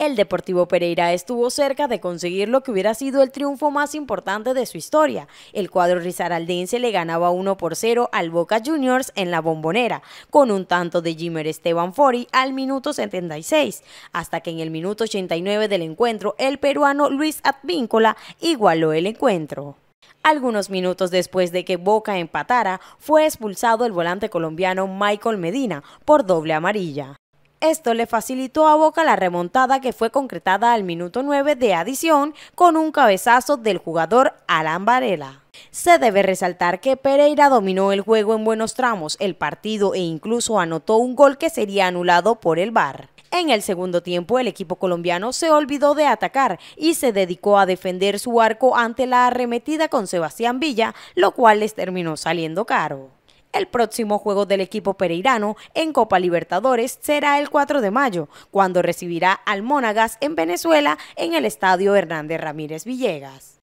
el Deportivo Pereira estuvo cerca de conseguir lo que hubiera sido el triunfo más importante de su historia. El cuadro risaraldense le ganaba 1 por 0 al Boca Juniors en la bombonera, con un tanto de Jimmer Esteban Fori al minuto 76, hasta que en el minuto 89 del encuentro el peruano Luis Advíncola igualó el encuentro. Algunos minutos después de que Boca empatara, fue expulsado el volante colombiano Michael Medina por doble amarilla. Esto le facilitó a Boca la remontada que fue concretada al minuto 9 de adición con un cabezazo del jugador Alan Varela. Se debe resaltar que Pereira dominó el juego en buenos tramos, el partido e incluso anotó un gol que sería anulado por el VAR. En el segundo tiempo el equipo colombiano se olvidó de atacar y se dedicó a defender su arco ante la arremetida con Sebastián Villa, lo cual les terminó saliendo caro. El próximo juego del equipo pereirano en Copa Libertadores será el 4 de mayo, cuando recibirá al Mónagas en Venezuela en el Estadio Hernández Ramírez Villegas.